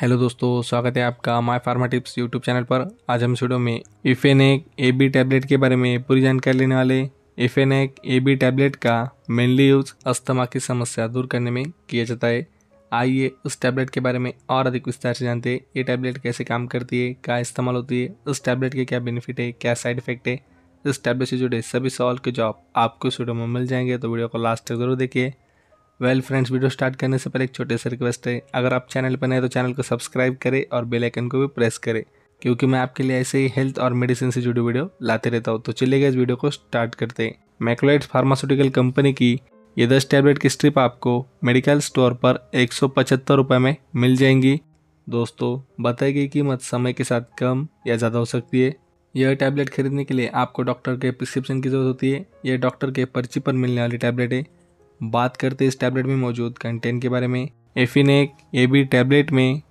hello दोस्तों स्वागत है आपका my pharma tips YouTube channel पर आज हम स्टूडियो में इफेनेक ए बी टैबलेट के बारे में पूरी जानकारी लेने वाले इफेनेक ए बी टैबलेट का मेनली यूज अस्थमा की समस्या दूर करने में किया जाता है आइए उस टैबलेट के बारे में और अधिक विस्तार से जानते हैं ये टैबलेट कैसे काम करती है क्या इस्तेमाल होती है उस टैबलेट के क्या बेनिफिट है क्या साइड इफेक्ट है इस टैबलेट से जुड़े सभी सवाल के जवाब आपको इस वीडियो में मिल जाएंगे तो वीडियो को लास्ट तक जरूर देखिए वेल फ्रेंड्स वीडियो स्टार्ट करने से पहले एक छोटे से रिक्वेस्ट है अगर आप चैनल पर नए तो चैनल को सब्सक्राइब करें और बेल आइकन को भी प्रेस करें क्योंकि मैं आपके लिए ऐसे ही हेल्थ और मेडिसिन से जुड़ी वीडियो लाते रहता हूँ तो गए इस वीडियो को स्टार्ट करते हैं मैक्लोइड फार्मास्यूटिकल कंपनी की ये दस टैबलेट की स्ट्रिप आपको मेडिकल स्टोर पर एक सौ में मिल जाएंगी दोस्तों बताई गई कीमत समय के साथ कम या ज़्यादा हो सकती है यह टैबलेट खरीदने के लिए आपको डॉक्टर के प्रिस्क्रिप्शन की ज़रूरत होती है यह डॉक्टर के पर्ची पर मिलने वाली टैबलेट है बात करते इस टैबलेट में मौजूद कंटेंट के बारे में एफिनेक ए बी टैबलेट में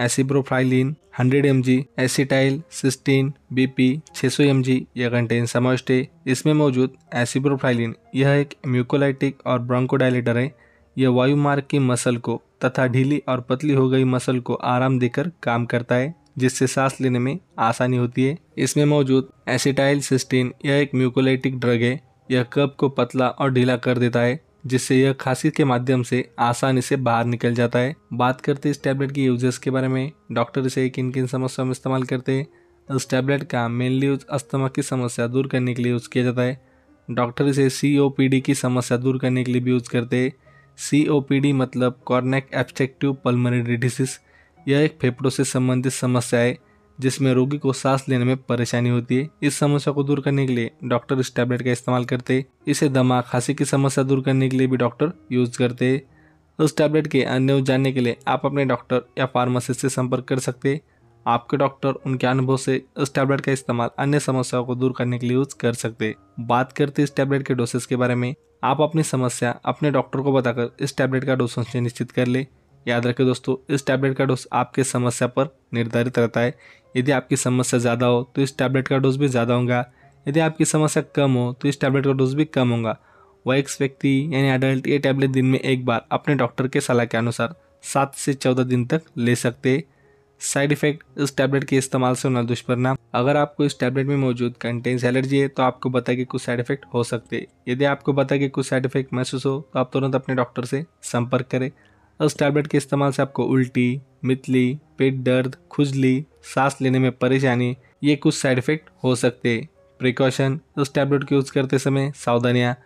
acebrophylline 100 M G acetylcysteine B P छः सौ एम जी यह कंटेंट समाविष्ट है इसमें मौजूद एसिप्रोफाइलिन यह एक म्यूकोलाइटिक और ब्रोंकोडाइलेटर है यह वायुमार्ग की मसल को तथा ढीली और पतली हो गई मसल को आराम देकर काम करता है जिससे सांस लेने में आसानी होती है इसमें मौजूद एसिटाइल सिस्टीन यह एक म्यूकोलाइटिक ड्रग है यह कप को पतला और ढीला कर देता है जिससे यह खांसी के माध्यम से आसानी से बाहर निकल जाता है बात करते इस टैबलेट के यूजेस के बारे में डॉक्टर इसे किन किन समस्याओं में इस्तेमाल करते हैं इस टैबलेट का मेनली यूज अस्थमा की समस्या दूर करने के लिए यूज़ किया जाता है डॉक्टर इसे सी की समस्या दूर करने के लिए भी यूज़ करते हैं सी मतलब कॉर्नेक एब्सटेक्टिव पल्मोनरी डिसीज़ यह एक फेफड़ों से संबंधित समस्या है जिसमें रोगी को सांस लेने में परेशानी होती है इस समस्या को दूर करने के लिए डॉक्टर इस टैबलेट का इस्तेमाल करते इसे दमा खांसी की समस्या दूर करने के लिए भी डॉक्टर यूज़ करते उस टैबलेट के अन्य जानने के लिए आप अपने डॉक्टर या फार्मासिस्ट से संपर्क कर सकते आपके डॉक्टर उनके अनुभव से इस टैबलेट का इस्तेमाल अन्य समस्याओं को दूर करने के लिए यूज कर सकते बात करते इस टैबलेट के डोसेस के बारे में आप अपनी समस्या अपने डॉक्टर को बताकर इस टैबलेट का डोसेस निश्चित कर ले याद रखें दोस्तों इस टैबलेट का डोज आपके समस्या पर निर्धारित रहता है यदि आपकी समस्या ज़्यादा हो तो इस टैबलेट का डोज भी ज़्यादा होगा यदि आपकी समस्या कम हो तो इस टैबलेट का डोज भी कम होगा वयस्क व्यक्ति यानी अडल्ट ये टैबलेट दिन में एक बार अपने डॉक्टर के सलाह के अनुसार सात से चौदह दिन तक ले सकते साइड इफेक्ट इस टैबलेट के इस्तेमाल से होना दुष्परिणाम अगर आपको इस टैबलेट में मौजूद कंटेंस एलर्जी है तो आपको बता कि कुछ साइड इफेक्ट हो सकते यदि आपको बता कि कुछ साइड इफेक्ट महसूस हो तो आप तुरंत अपने डॉक्टर से संपर्क करें उस टैबलेट के इस्तेमाल से आपको उल्टी मितली पेट दर्द खुजली सांस लेने में परेशानी ये कुछ साइड इफ़ेक्ट हो सकते प्रिकॉशन उस टैबलेट को यूज़ करते समय सावधानियाँ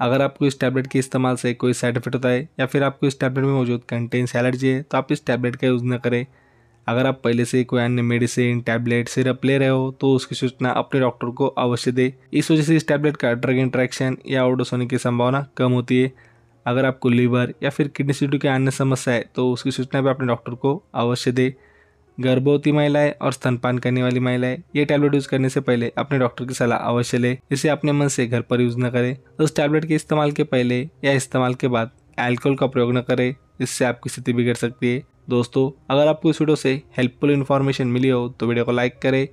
अगर आपको इस टैबलेट के इस्तेमाल से कोई साइड इफेक्ट होता है या फिर आपको इस टैबलेट में मौजूद कंटेंट एलर्जी है तो आप इस टैबलेट का यूज़ ना करें अगर आप पहले से कोई अन्य मेडिसिन टैबलेट सिरप ले रहे हो तो उसकी सूचना अपने डॉक्टर को अवश्य दे इस वजह से इस टैबलेट का ड्रग इंट्रैक्शन या ओडोस होने की संभावना कम होती है अगर आपको लीवर या फिर किडनी सिटी की अन्य समस्या है तो उसकी सूचना भी अपने डॉक्टर को अवश्य दे गर्भवती महिलाएं और स्तनपान करने वाली महिलाएं ये टैबलेट यूज़ करने से पहले अपने डॉक्टर की सलाह अवश्य लें इसे अपने मन से घर पर यूज़ न करें तो उस टैबलेट के इस्तेमाल के पहले या इस्तेमाल के बाद एल्कोहल का प्रयोग न करें इससे आपकी स्थिति बिगड़ सकती है दोस्तों अगर आपको इस वीडियो से हेल्पफुल इन्फॉर्मेशन मिली हो तो वीडियो को लाइक करें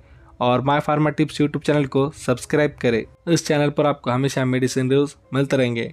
और my pharma tips YouTube channel को सब्सक्राइब करें इस चैनल पर आपको हमेशा मेडिसिन रिव्यूज मिलते रहेंगे